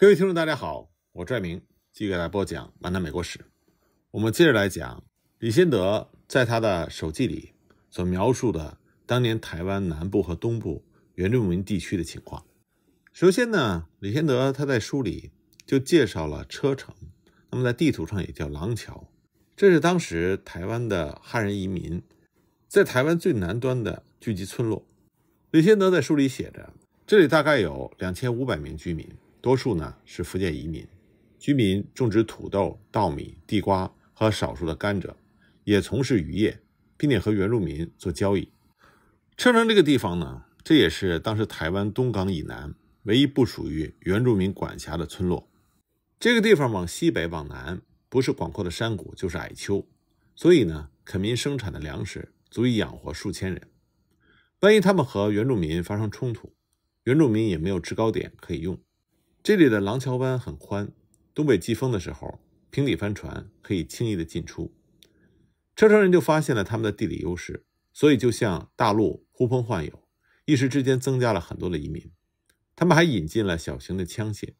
各位听众，大家好，我拽明继续给大家播讲《晚南美国史》。我们接着来讲李先德在他的手记里所描述的当年台湾南部和东部原住民地区的情况。首先呢，李先德他在书里就介绍了车城，那么在地图上也叫廊桥，这是当时台湾的汉人移民在台湾最南端的聚集村落。李先德在书里写着，这里大概有两千五百名居民。多数呢是福建移民，居民种植土豆、稻米、地瓜和少数的甘蔗，也从事渔业，并且和原住民做交易。车城这个地方呢，这也是当时台湾东港以南唯一不属于原住民管辖的村落。这个地方往西北往南，不是广阔的山谷就是矮丘，所以呢，垦民生产的粮食足以养活数千人。万一他们和原住民发生冲突，原住民也没有制高点可以用。这里的廊桥湾很宽，东北季风的时候，平底帆船可以轻易的进出。车臣人就发现了他们的地理优势，所以就向大陆呼朋唤友，一时之间增加了很多的移民。他们还引进了小型的枪械，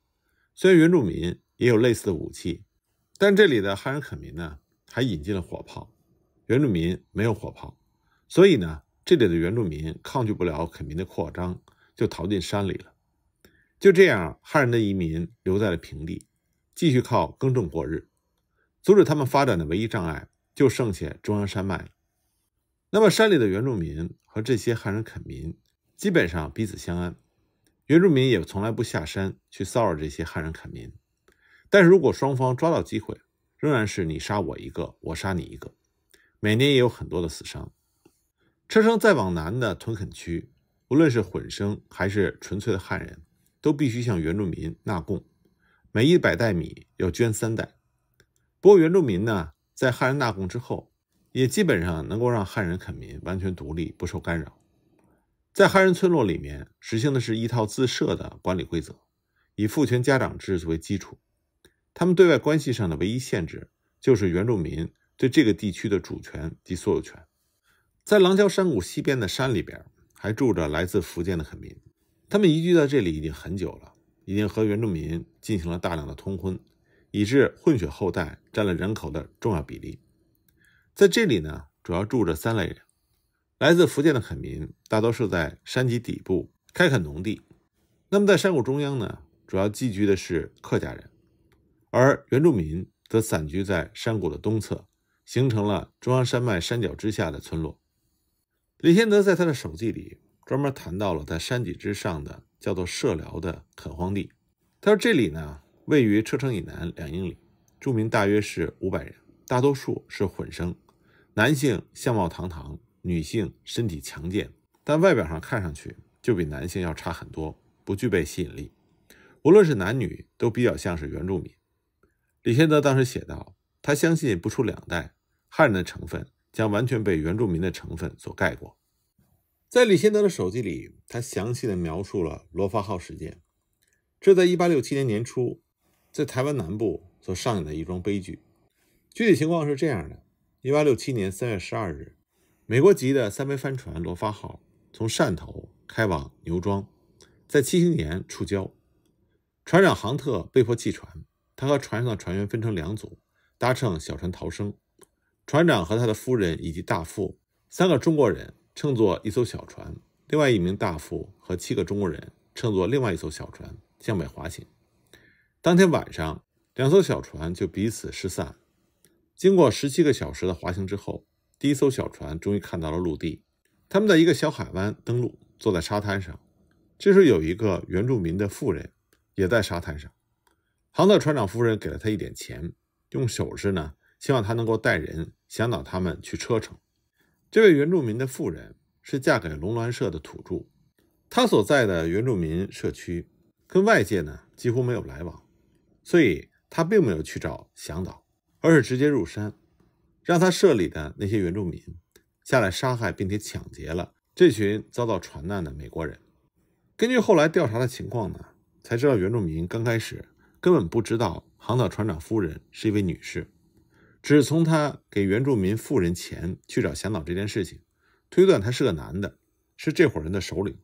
虽然原住民也有类似的武器，但这里的哈人肯民呢，还引进了火炮。原住民没有火炮，所以呢，这里的原住民抗拒不了肯民的扩张，就逃进山里了。就这样，汉人的移民留在了平地，继续靠耕种过日。阻止他们发展的唯一障碍就剩下中央山脉了。那么山里的原住民和这些汉人垦民基本上彼此相安，原住民也从来不下山去骚扰这些汉人垦民。但是如果双方抓到机会，仍然是你杀我一个，我杀你一个。每年也有很多的死伤。车声再往南的屯垦区，无论是混生还是纯粹的汉人。都必须向原住民纳贡，每一百袋米要捐三袋。不过，原住民呢，在汉人纳贡之后，也基本上能够让汉人垦民完全独立，不受干扰。在汉人村落里面，实行的是一套自设的管理规则，以父权家长制为基础。他们对外关系上的唯一限制，就是原住民对这个地区的主权及所有权。在廊桥山谷西边的山里边，还住着来自福建的垦民。他们移居到这里已经很久了，已经和原住民进行了大量的通婚，以致混血后代占了人口的重要比例。在这里呢，主要住着三类人：来自福建的垦民，大多是在山脊底部开垦农地；那么在山谷中央呢，主要寄居的是客家人，而原住民则散居在山谷的东侧，形成了中央山脉山脚之下的村落。李天德在他的手记里。专门谈到了在山脊之上的叫做社寮的垦荒地。他说：“这里呢，位于车城以南两英里，住民大约是五百人，大多数是混生，男性相貌堂堂，女性身体强健，但外表上看上去就比男性要差很多，不具备吸引力。无论是男女，都比较像是原住民。”李先德当时写道：“他相信不出两代，汉人的成分将完全被原住民的成分所盖过。”在李先德的手记里，他详细地描述了“罗发号”事件。这在1867年年初，在台湾南部所上演的一桩悲剧。具体情况是这样的：1867年3月12日，美国籍的三桅帆船“罗发号”从汕头开往牛庄，在七星岩触礁，船长杭特被迫弃船。他和船上的船员分成两组，搭乘小船逃生。船长和他的夫人以及大副三个中国人。乘坐一艘小船，另外一名大副和七个中国人乘坐另外一艘小船向北滑行。当天晚上，两艘小船就彼此失散。经过十七个小时的滑行之后，第一艘小船终于看到了陆地。他们在一个小海湾登陆，坐在沙滩上。这时有一个原住民的妇人也在沙滩上。航特船长夫人给了他一点钱，用手势呢，希望他能够带人向导他们去车城。这位原住民的妇人是嫁给龙鸾社的土著，他所在的原住民社区跟外界呢几乎没有来往，所以他并没有去找向导，而是直接入山，让他社里的那些原住民下来杀害并且抢劫了这群遭到船难的美国人。根据后来调查的情况呢，才知道原住民刚开始根本不知道航岛船长夫人是一位女士。只从他给原住民富人钱去找向导这件事情，推断他是个男的，是这伙人的首领。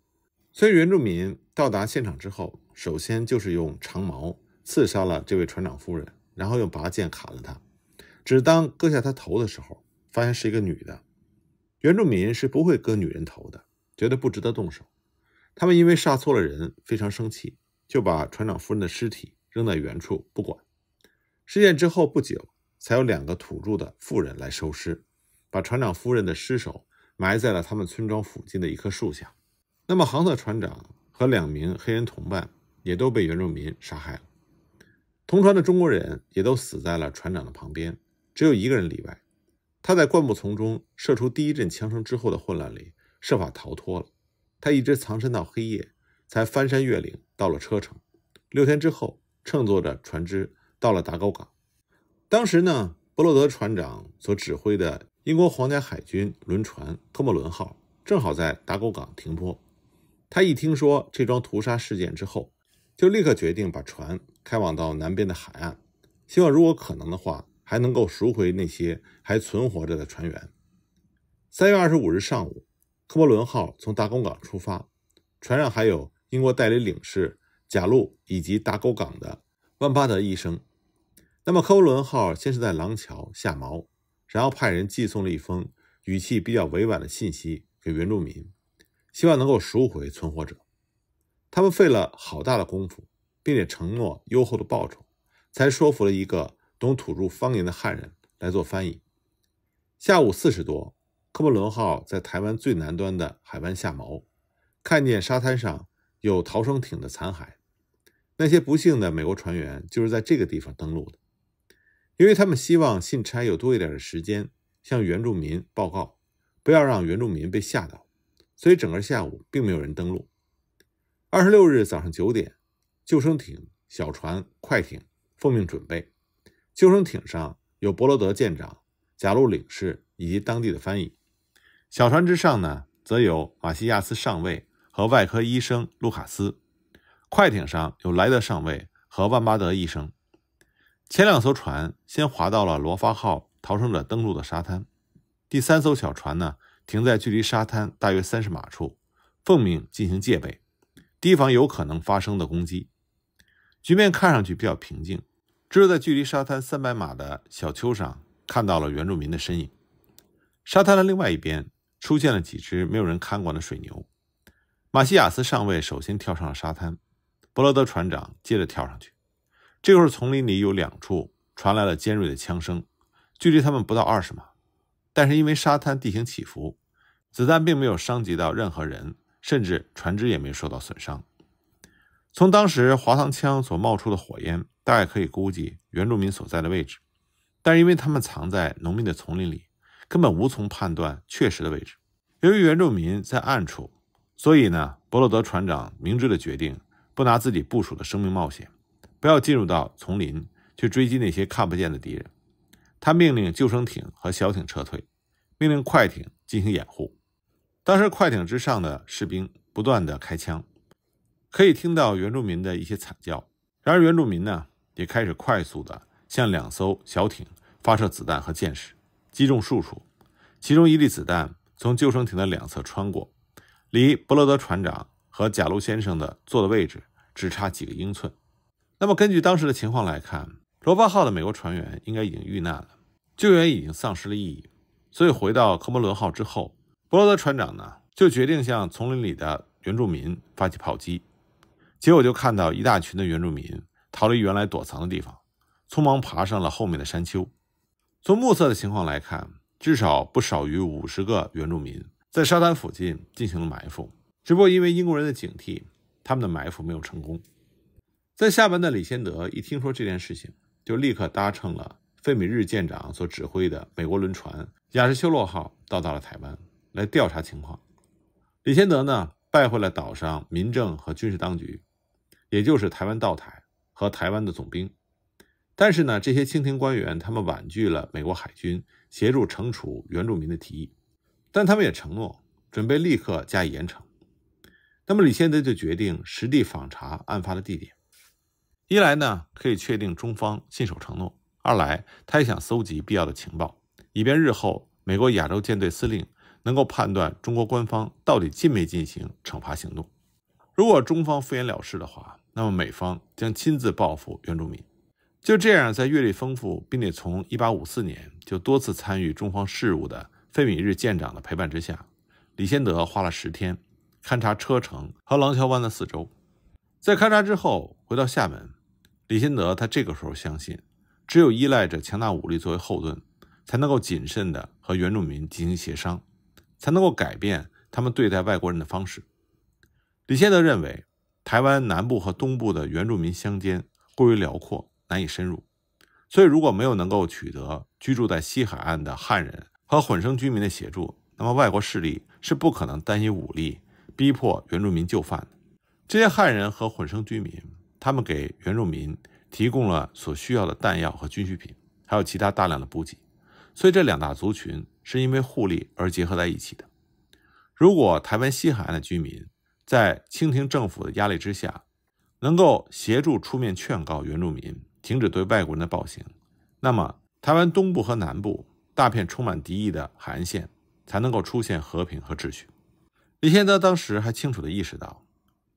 所以原住民到达现场之后，首先就是用长矛刺杀了这位船长夫人，然后用拔剑砍了他。只当割下他头的时候，发现是一个女的。原住民是不会割女人头的，觉得不值得动手。他们因为杀错了人，非常生气，就把船长夫人的尸体扔在原处不管。事件之后不久。才有两个土著的妇人来收尸，把船长夫人的尸首埋在了他们村庄附近的一棵树下。那么，航特船长和两名黑人同伴也都被原住民杀害了。同船的中国人也都死在了船长的旁边，只有一个人例外。他在灌木丛中射出第一阵枪声之后的混乱里设法逃脱了。他一直藏身到黑夜，才翻山越岭到了车城。六天之后，乘坐着船只到了达高港。当时呢，伯洛德船长所指挥的英国皇家海军轮船科莫伦号正好在达沟港停泊。他一听说这桩屠杀事件之后，就立刻决定把船开往到南边的海岸，希望如果可能的话，还能够赎回那些还存活着的船员。三月二十五日上午，科莫伦号从达沟港出发，船上还有英国代理领事贾路以及达沟港的万巴德医生。那么，科伯伦号先是在廊桥下锚，然后派人寄送了一封语气比较委婉的信息给原住民，希望能够赎回存活者。他们费了好大的功夫，并且承诺优厚的报酬，才说服了一个懂土著方言的汉人来做翻译。下午四时多，科布伦号在台湾最南端的海湾下锚，看见沙滩上有逃生艇的残骸，那些不幸的美国船员就是在这个地方登陆的。因为他们希望信差有多一点的时间向原住民报告，不要让原住民被吓到，所以整个下午并没有人登陆。二十六日早上九点，救生艇、小船、快艇奉命准备。救生艇上有伯罗德舰长、贾路领事以及当地的翻译。小船之上呢，则有马西亚斯上尉和外科医生卢卡斯。快艇上有莱德上尉和万巴德医生。前两艘船先划到了罗发号逃生者登陆的沙滩，第三艘小船呢停在距离沙滩大约三十码处，奉命进行戒备，提防有可能发生的攻击。局面看上去比较平静，只有在距离沙滩三百码的小丘上看到了原住民的身影。沙滩的另外一边出现了几只没有人看管的水牛。马西亚斯上尉首先跳上了沙滩，伯罗德船长接着跳上去。这会儿丛林里有两处传来了尖锐的枪声，距离他们不到二十码。但是因为沙滩地形起伏，子弹并没有伤及到任何人，甚至船只也没受到损伤。从当时滑膛枪所冒出的火焰，大概可以估计原住民所在的位置。但是因为他们藏在浓密的丛林里，根本无从判断确实的位置。由于原住民在暗处，所以呢，博罗德船长明智的决定不拿自己部署的生命冒险。不要进入到丛林去追击那些看不见的敌人。他命令救生艇和小艇撤退，命令快艇进行掩护。当时快艇之上的士兵不断的开枪，可以听到原住民的一些惨叫。然而，原住民呢也开始快速的向两艘小艇发射子弹和箭矢，击中数处。其中一粒子弹从救生艇的两侧穿过，离博罗德船长和贾卢先生的坐的位置只差几个英寸。那么，根据当时的情况来看，罗巴号的美国船员应该已经遇难了，救援已经丧失了意义。所以，回到科摩伦号之后，伯罗德船长呢就决定向丛林里的原住民发起炮击，结果就看到一大群的原住民逃离原来躲藏的地方，匆忙爬上了后面的山丘。从目测的情况来看，至少不少于五十个原住民在沙滩附近进行了埋伏，只不过因为英国人的警惕，他们的埋伏没有成功。在下班的李仙德一听说这件事情，就立刻搭乘了费米日舰长所指挥的美国轮船“雅士修洛号”到达了台湾来调查情况。李仙德呢，拜会了岛上民政和军事当局，也就是台湾道台和台湾的总兵。但是呢，这些清廷官员他们婉拒了美国海军协助惩处原住民的提议，但他们也承诺准备立刻加以严惩。那么，李仙德就决定实地访查案发的地点。一来呢，可以确定中方信守承诺；二来，他也想搜集必要的情报，以便日后美国亚洲舰队司令能够判断中国官方到底进没进行惩罚行动。如果中方敷衍了事的话，那么美方将亲自报复原住民。就这样，在阅历丰富并且从1854年就多次参与中方事务的费米日舰长的陪伴之下，李先德花了十天勘察车城和廊桥湾的四周。在勘察之后，回到厦门。李仙德他这个时候相信，只有依赖着强大武力作为后盾，才能够谨慎地和原住民进行协商，才能够改变他们对待外国人的方式。李仙德认为，台湾南部和东部的原住民乡间过于辽阔，难以深入，所以如果没有能够取得居住在西海岸的汉人和混生居民的协助，那么外国势力是不可能单以武力逼迫原住民就范的。这些汉人和混生居民。他们给原住民提供了所需要的弹药和军需品，还有其他大量的补给，所以这两大族群是因为互利而结合在一起的。如果台湾西海岸的居民在清廷政府的压力之下，能够协助出面劝告原住民停止对外国人的暴行，那么台湾东部和南部大片充满敌意的海岸线才能够出现和平和秩序。李天德当时还清楚地意识到，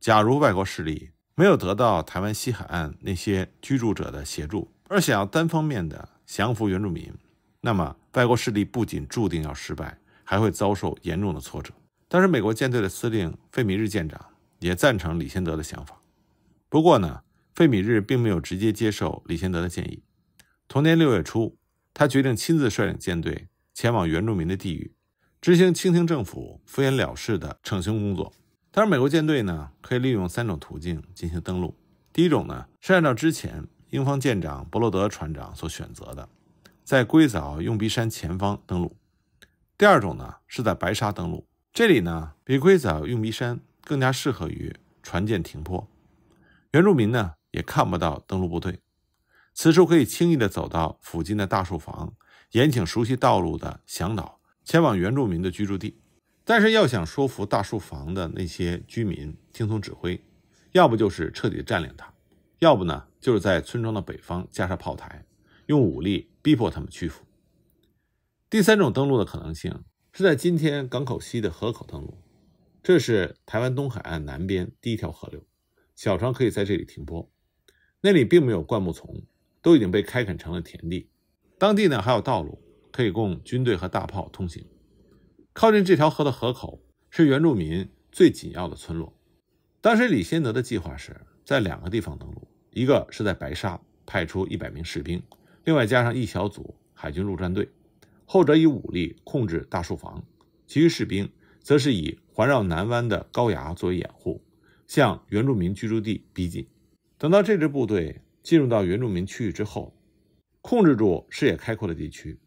假如外国势力。没有得到台湾西海岸那些居住者的协助，而想要单方面的降服原住民，那么外国势力不仅注定要失败，还会遭受严重的挫折。当时，美国舰队的司令费米日舰长也赞成李仙德的想法，不过呢，费米日并没有直接接受李仙德的建议。同年六月初，他决定亲自率领舰队前往原住民的地域，执行清廷政府敷衍了事的逞凶工作。当然，美国舰队呢，可以利用三种途径进行登陆。第一种呢，是按照之前英方舰长伯罗德船长所选择的，在硅藻用鼻山前方登陆。第二种呢，是在白沙登陆，这里呢比硅藻用鼻山更加适合于船舰停泊，原住民呢也看不到登陆部队，此处可以轻易的走到附近的大树房，延请熟悉道路的向导前往原住民的居住地。但是要想说服大树房的那些居民听从指挥，要不就是彻底占领它，要不呢就是在村庄的北方架设炮台，用武力逼迫他们屈服。第三种登陆的可能性是在今天港口西的河口登陆，这是台湾东海岸南边第一条河流，小船可以在这里停泊，那里并没有灌木丛，都已经被开垦成了田地，当地呢还有道路可以供军队和大炮通行。靠近这条河的河口是原住民最紧要的村落。当时李先德的计划是在两个地方登陆，一个是在白沙，派出一百名士兵，另外加上一小组海军陆战队，后者以武力控制大树房，其余士兵则是以环绕南湾的高崖作为掩护，向原住民居住地逼近。等到这支部队进入到原住民区域之后，控制住视野开阔的地区，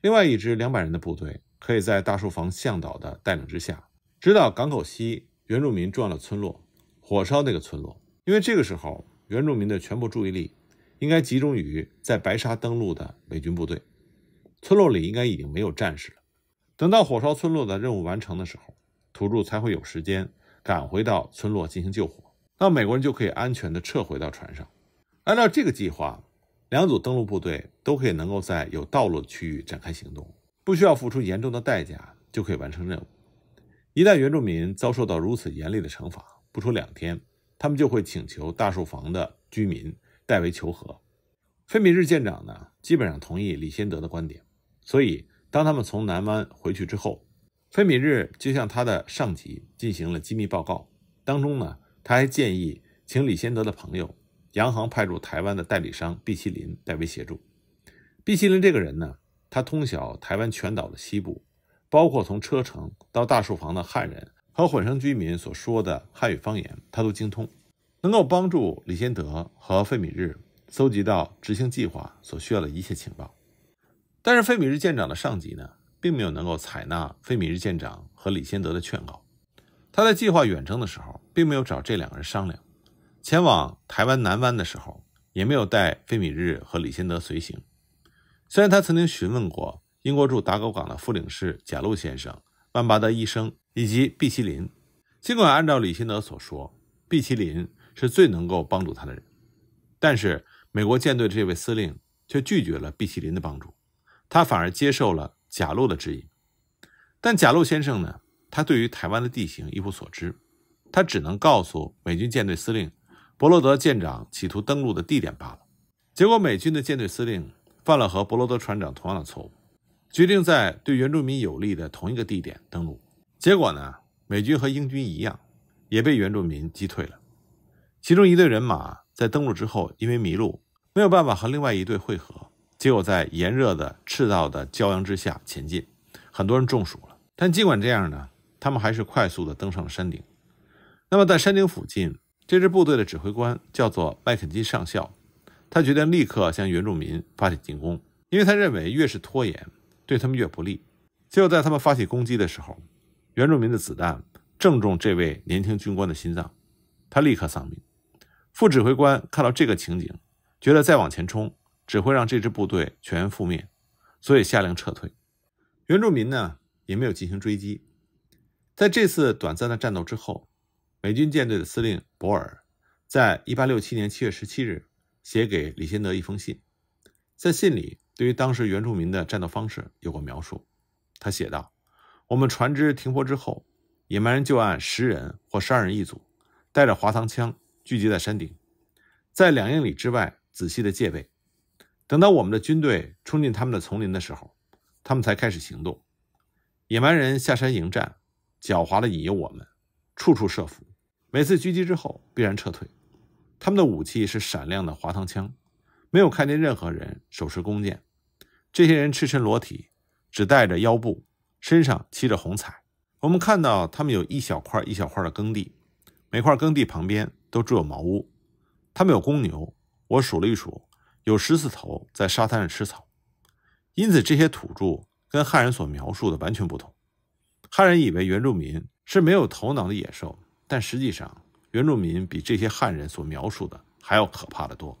另外一支两百人的部队。可以在大树房向导的带领之下，直到港口西原住民撞了村落，火烧那个村落。因为这个时候原住民的全部注意力应该集中于在白沙登陆的美军部队，村落里应该已经没有战士了。等到火烧村落的任务完成的时候，土著才会有时间赶回到村落进行救火。那美国人就可以安全地撤回到船上。按照这个计划，两组登陆部队都可以能够在有道路的区域展开行动。不需要付出严重的代价就可以完成任务。一旦原住民遭受到如此严厉的惩罚，不出两天，他们就会请求大树房的居民代为求和。菲米日舰长呢，基本上同意李仙德的观点。所以，当他们从南湾回去之后，菲米日就向他的上级进行了机密报告。当中呢，他还建议请李仙德的朋友、洋行派驻台湾的代理商毕其林代为协助。毕其林这个人呢？他通晓台湾全岛的西部，包括从车城到大树房的汉人和混生居民所说的汉语方言，他都精通，能够帮助李仙德和费米日搜集到执行计划所需要的一切情报。但是费米日舰长的上级呢，并没有能够采纳费米日舰长和李仙德的劝告。他在计划远征的时候，并没有找这两个人商量；前往台湾南湾的时候，也没有带费米日和李仙德随行。虽然他曾经询问过英国驻达沟港的副领事贾路先生、万巴德医生以及毕奇林，尽管按照李新德所说，毕奇林是最能够帮助他的人，但是美国舰队的这位司令却拒绝了毕奇林的帮助，他反而接受了贾路的指引。但贾路先生呢？他对于台湾的地形一无所知，他只能告诉美军舰队司令伯罗德舰长企图登陆的地点罢了。结果美军的舰队司令。犯了和博罗德船长同样的错误，决定在对原住民有利的同一个地点登陆。结果呢，美军和英军一样，也被原住民击退了。其中一队人马在登陆之后，因为迷路，没有办法和另外一队汇合，结果在炎热的赤道的骄阳之下前进，很多人中暑了。但尽管这样呢，他们还是快速地登上了山顶。那么，在山顶附近，这支部队的指挥官叫做麦肯基上校。他决定立刻向原住民发起进攻，因为他认为越是拖延，对他们越不利。就在他们发起攻击的时候，原住民的子弹正中这位年轻军官的心脏，他立刻丧命。副指挥官看到这个情景，觉得再往前冲只会让这支部队全员覆灭，所以下令撤退。原住民呢也没有进行追击。在这次短暂的战斗之后，美军舰队的司令博尔，在一八六七年七月十七日。写给李先德一封信，在信里对于当时原住民的战斗方式有过描述。他写道：“我们船只停泊之后，野蛮人就按十人或十二人一组，带着滑膛枪聚集在山顶，在两英里之外仔细的戒备。等到我们的军队冲进他们的丛林的时候，他们才开始行动。野蛮人下山迎战，狡猾的引诱我们，处处设伏。每次狙击之后必然撤退。”他们的武器是闪亮的滑膛枪，没有看见任何人手持弓箭。这些人赤身裸体，只带着腰部，身上漆着红彩。我们看到他们有一小块一小块的耕地，每块耕地旁边都住有茅屋。他们有公牛，我数了一数，有十四头在沙滩上吃草。因此，这些土著跟汉人所描述的完全不同。汉人以为原住民是没有头脑的野兽，但实际上。原住民比这些汉人所描述的还要可怕的多。